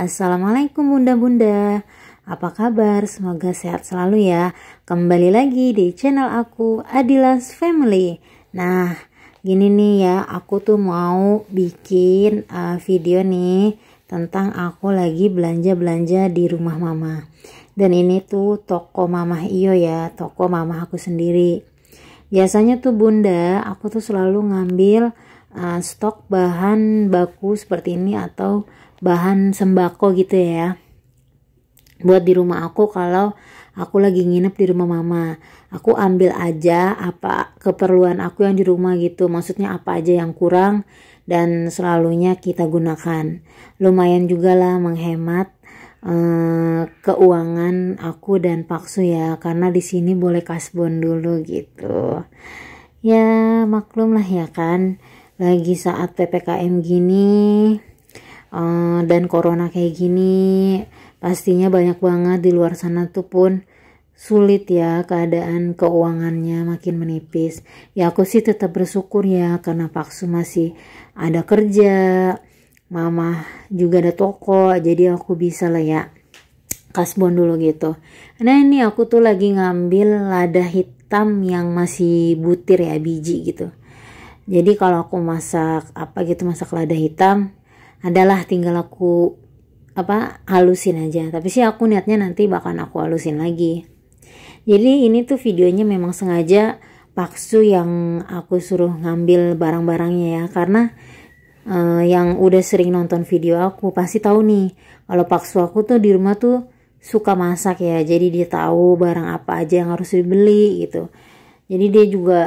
Assalamualaikum bunda-bunda Apa kabar? Semoga sehat selalu ya Kembali lagi di channel aku Adilas Family Nah gini nih ya aku tuh mau bikin uh, video nih Tentang aku lagi belanja-belanja di rumah mama Dan ini tuh toko mama iyo ya Toko mama aku sendiri Biasanya tuh bunda aku tuh selalu ngambil uh, stok bahan baku seperti ini atau bahan sembako gitu ya buat di rumah aku kalau aku lagi nginep di rumah mama aku ambil aja apa keperluan aku yang di rumah gitu maksudnya apa aja yang kurang dan selalunya kita gunakan lumayan juga lah menghemat eh, keuangan aku dan paksu ya karena di sini boleh kasbon dulu gitu ya maklum lah ya kan lagi saat ppkm gini Eh, dan corona kayak gini pastinya banyak banget di luar sana tuh pun sulit ya keadaan keuangannya makin menipis. Ya aku sih tetap bersyukur ya karena Paksu masih ada kerja, mama juga ada toko, jadi aku bisa lah ya kasbon dulu gitu. Nah ini aku tuh lagi ngambil lada hitam yang masih butir ya biji gitu. Jadi kalau aku masak apa gitu masak lada hitam adalah tinggal aku apa halusin aja tapi sih aku niatnya nanti bakal aku halusin lagi jadi ini tuh videonya memang sengaja paksu yang aku suruh ngambil barang-barangnya ya karena uh, yang udah sering nonton video aku pasti tahu nih kalau paksu aku tuh di rumah tuh suka masak ya jadi dia tahu barang apa aja yang harus dibeli gitu jadi dia juga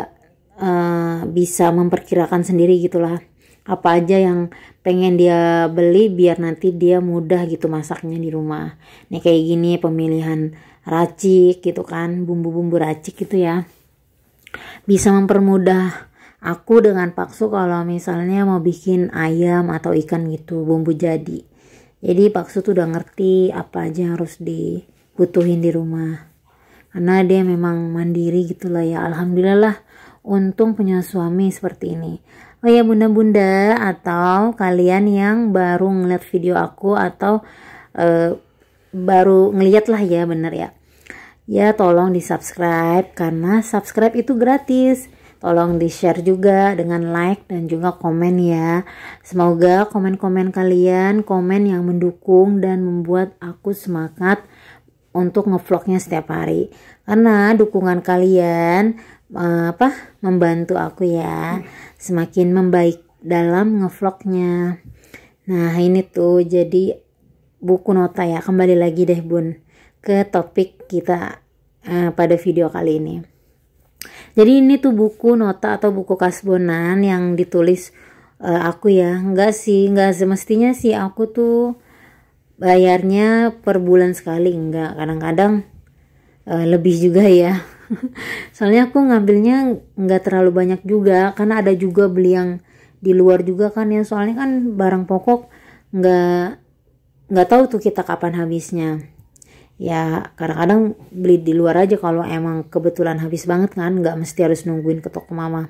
uh, bisa memperkirakan sendiri gitulah apa aja yang pengen dia beli biar nanti dia mudah gitu masaknya di rumah. Nih kayak gini pemilihan racik gitu kan, bumbu-bumbu racik gitu ya. Bisa mempermudah aku dengan Paksu kalau misalnya mau bikin ayam atau ikan gitu, bumbu jadi. Jadi Paksu tuh udah ngerti apa aja yang harus dibutuhin di rumah. Karena dia memang mandiri gitu lah ya. Alhamdulillah lah untung punya suami seperti ini Oh ya bunda-bunda atau kalian yang baru ngeliat video aku atau e, baru ngeliat lah ya bener ya. Ya tolong di subscribe karena subscribe itu gratis. Tolong di share juga dengan like dan juga komen ya. Semoga komen-komen kalian, komen yang mendukung dan membuat aku semangat untuk ngevlognya setiap hari. Karena dukungan kalian eh, apa membantu aku ya. Hmm semakin membaik dalam ngevlognya. Nah ini tuh jadi buku nota ya kembali lagi deh bun ke topik kita eh, pada video kali ini. Jadi ini tuh buku nota atau buku kasbonan yang ditulis eh, aku ya Enggak sih enggak semestinya sih aku tuh bayarnya per bulan sekali enggak kadang-kadang eh, lebih juga ya soalnya aku ngambilnya nggak terlalu banyak juga karena ada juga beli yang di luar juga kan ya soalnya kan barang pokok nggak nggak tahu tuh kita kapan habisnya ya kadang-kadang beli di luar aja kalau emang kebetulan habis banget kan nggak mesti harus nungguin ke toko mama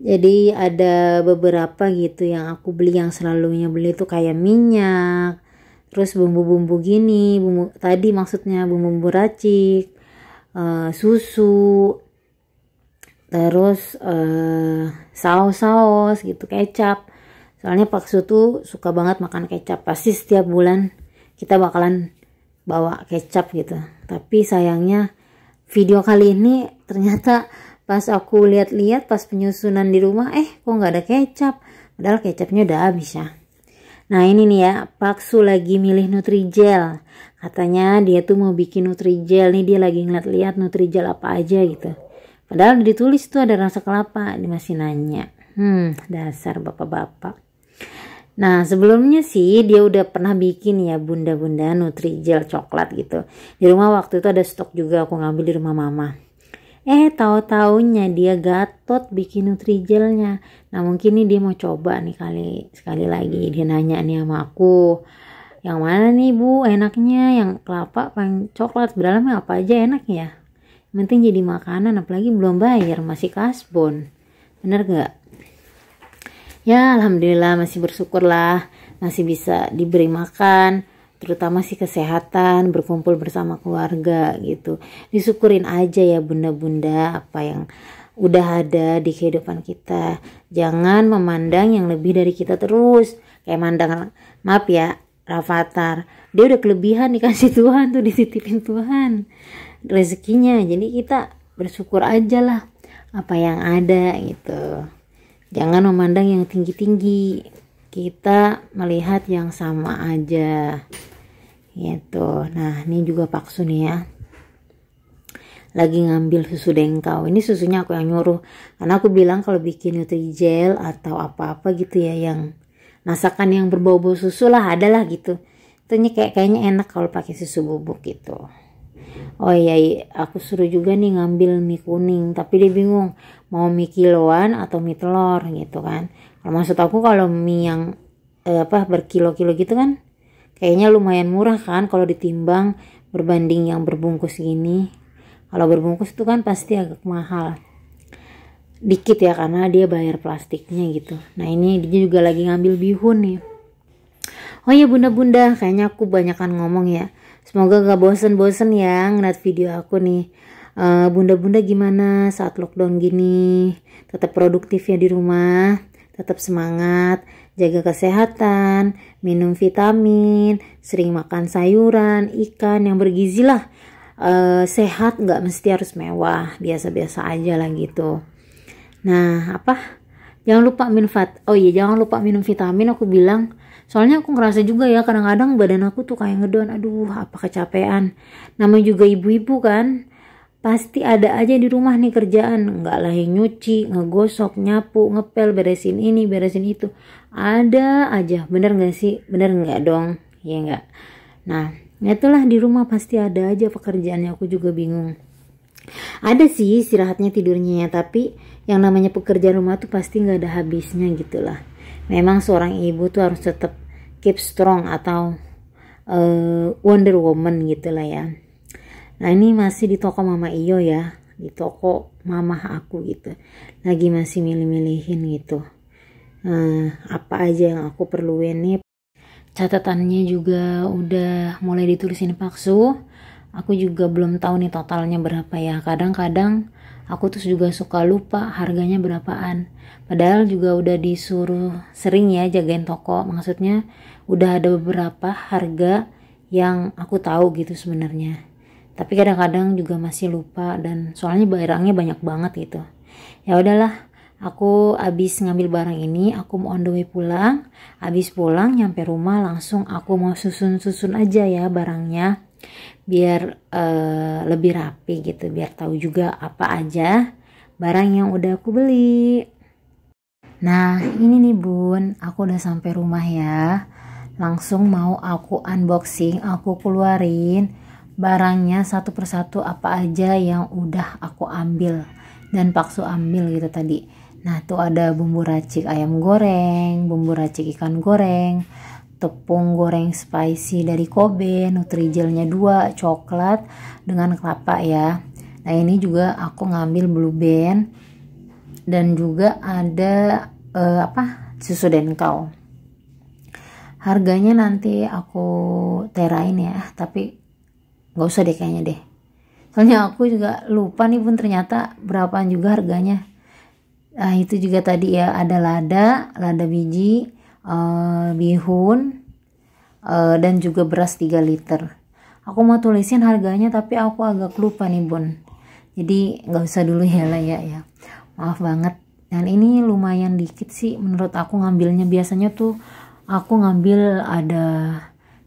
jadi ada beberapa gitu yang aku beli yang selalunya beli tuh kayak minyak terus bumbu-bumbu gini bumbu tadi maksudnya bumbu-bumbu racik uh, susu terus uh, saus-saus gitu kecap soalnya Pak Su tuh suka banget makan kecap pasti setiap bulan kita bakalan bawa kecap gitu tapi sayangnya video kali ini ternyata pas aku lihat-lihat pas penyusunan di rumah eh kok nggak ada kecap padahal kecapnya udah habis ya nah ini nih ya Pak Su lagi milih Nutrijel Katanya dia tuh mau bikin nutrijel nih dia lagi ngeliat-liat nutrijel apa aja gitu. Padahal ditulis tuh ada rasa kelapa, dia masih nanya. Hmm, dasar bapak-bapak. Nah sebelumnya sih dia udah pernah bikin ya bunda-bunda nutrijel coklat gitu. Di rumah waktu itu ada stok juga aku ngambil di rumah mama. Eh tahu taunya dia gatot bikin nutrijelnya. Nah mungkin ini dia mau coba nih kali sekali lagi dia nanya nih sama aku yang mana nih bu enaknya yang kelapa paling coklat berdalamnya apa aja enak ya yang penting jadi makanan apalagi belum bayar masih kasbon bener gak ya alhamdulillah masih bersyukur lah masih bisa diberi makan terutama sih kesehatan berkumpul bersama keluarga gitu disyukurin aja ya bunda-bunda apa yang udah ada di kehidupan kita jangan memandang yang lebih dari kita terus kayak mandang maaf ya Rafathar dia udah kelebihan dikasih Tuhan tuh dititipin Tuhan rezekinya jadi kita bersyukur aja lah apa yang ada gitu jangan memandang yang tinggi-tinggi kita melihat yang sama aja gitu nah ini juga Pak Sun ya lagi ngambil susu dengkau ini susunya aku yang nyuruh karena aku bilang kalau bikin nutrijel gel atau apa-apa gitu ya yang masakan yang berbau-bau susu lah adalah gitu tentunya kayak kayaknya enak kalau pakai susu bubuk gitu oh iya, iya. aku suruh juga nih ngambil mie kuning tapi dia bingung mau mie kiloan atau mie telur gitu kan kalau maksud aku kalau mie yang eh, apa berkilo-kilo gitu kan kayaknya lumayan murah kan kalau ditimbang berbanding yang berbungkus gini kalau berbungkus itu kan pasti agak mahal dikit ya karena dia bayar plastiknya gitu nah ini dia juga lagi ngambil bihun nih oh ya bunda-bunda kayaknya aku banyakan ngomong ya semoga gak bosen-bosen ya ngeliat video aku nih eh, bunda-bunda uh, gimana saat lockdown gini tetap produktif ya di rumah tetap semangat jaga kesehatan minum vitamin sering makan sayuran ikan yang bergizi lah uh, eh, sehat nggak mesti harus mewah biasa-biasa aja lah gitu nah apa jangan lupa minum fat. oh iya jangan lupa minum vitamin aku bilang soalnya aku ngerasa juga ya kadang-kadang badan aku tuh kayak ngedon aduh apa kecapean namanya juga ibu-ibu kan pasti ada aja di rumah nih kerjaan nggak lah yang nyuci ngegosok nyapu ngepel beresin ini beresin itu ada aja bener gak sih bener gak dong Iya nggak nah itulah di rumah pasti ada aja pekerjaannya aku juga bingung ada sih istirahatnya tidurnya ya tapi yang namanya pekerja rumah tuh pasti nggak ada habisnya gitulah memang seorang ibu tuh harus tetap keep strong atau uh, Wonder Woman gitulah ya nah ini masih di toko Mama Iyo ya di toko mamah aku gitu lagi masih milih-milihin gitu uh, apa aja yang aku perluin nih catatannya juga udah mulai ditulisin paksu aku juga belum tahu nih totalnya berapa ya kadang-kadang aku tuh juga suka lupa harganya berapaan padahal juga udah disuruh sering ya jagain toko maksudnya udah ada beberapa harga yang aku tahu gitu sebenarnya tapi kadang-kadang juga masih lupa dan soalnya barangnya banyak banget gitu ya udahlah aku abis ngambil barang ini aku mau on the way pulang abis pulang nyampe rumah langsung aku mau susun-susun aja ya barangnya biar uh, lebih rapi gitu biar tahu juga apa aja barang yang udah aku beli nah ini nih bun aku udah sampai rumah ya langsung mau aku unboxing aku keluarin barangnya satu persatu apa aja yang udah aku ambil dan paksu ambil gitu tadi nah tuh ada bumbu racik ayam goreng bumbu racik ikan goreng tepung goreng spicy dari Kobe, nutrijelnya dua, coklat dengan kelapa ya. Nah, ini juga aku ngambil Blue Band dan juga ada uh, apa? susu denkau. Harganya nanti aku terain ya, tapi nggak usah deh kayaknya deh. Soalnya aku juga lupa nih pun ternyata berapaan juga harganya. Nah, itu juga tadi ya ada lada, lada biji, uh, bihun uh, dan juga beras 3 liter aku mau tulisin harganya tapi aku agak lupa nih bun jadi nggak usah dulu ya lah ya ya maaf banget dan ini lumayan dikit sih menurut aku ngambilnya biasanya tuh aku ngambil ada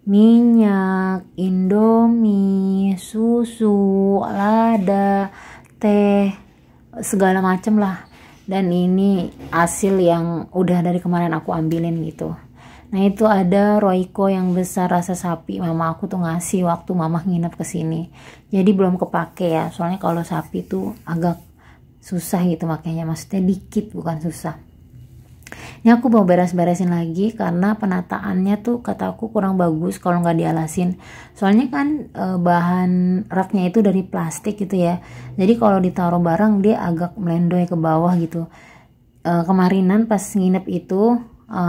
minyak, indomie, susu, lada, teh, segala macem lah dan ini hasil yang udah dari kemarin aku ambilin gitu nah itu ada roiko yang besar rasa sapi mama aku tuh ngasih waktu mama nginep kesini. jadi belum kepake ya soalnya kalau sapi tuh agak susah gitu makanya maksudnya dikit bukan susah ini aku mau beres-beresin lagi karena penataannya tuh kataku kurang bagus kalau nggak dialasin soalnya kan e, bahan raknya itu dari plastik gitu ya jadi kalau ditaruh barang dia agak melendoy ke bawah gitu e, kemarinan pas nginep itu e,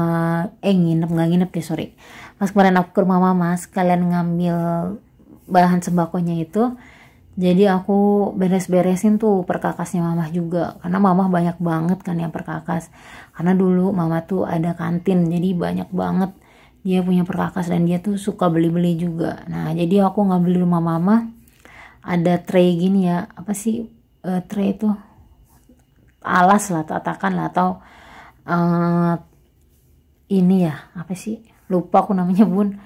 eh nginep nggak nginep deh sorry pas kemarin aku ke rumah mama sekalian ngambil bahan sembakonya itu jadi aku beres-beresin tuh perkakasnya mamah juga karena mamah banyak banget kan yang perkakas karena dulu mama tuh ada kantin jadi banyak banget dia punya perkakas dan dia tuh suka beli-beli juga nah jadi aku nggak beli rumah mama ada tray gini ya apa sih uh, tray itu alas lah tatakan lah atau uh, ini ya apa sih lupa aku namanya bun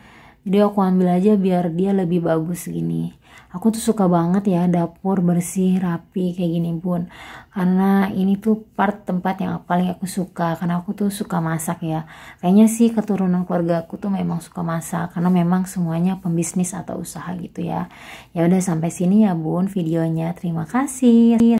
jadi aku ambil aja biar dia lebih bagus gini aku tuh suka banget ya dapur bersih rapi kayak gini pun karena ini tuh part tempat yang paling aku suka karena aku tuh suka masak ya kayaknya sih keturunan keluarga aku tuh memang suka masak karena memang semuanya pembisnis atau usaha gitu ya ya udah sampai sini ya bun videonya terima kasih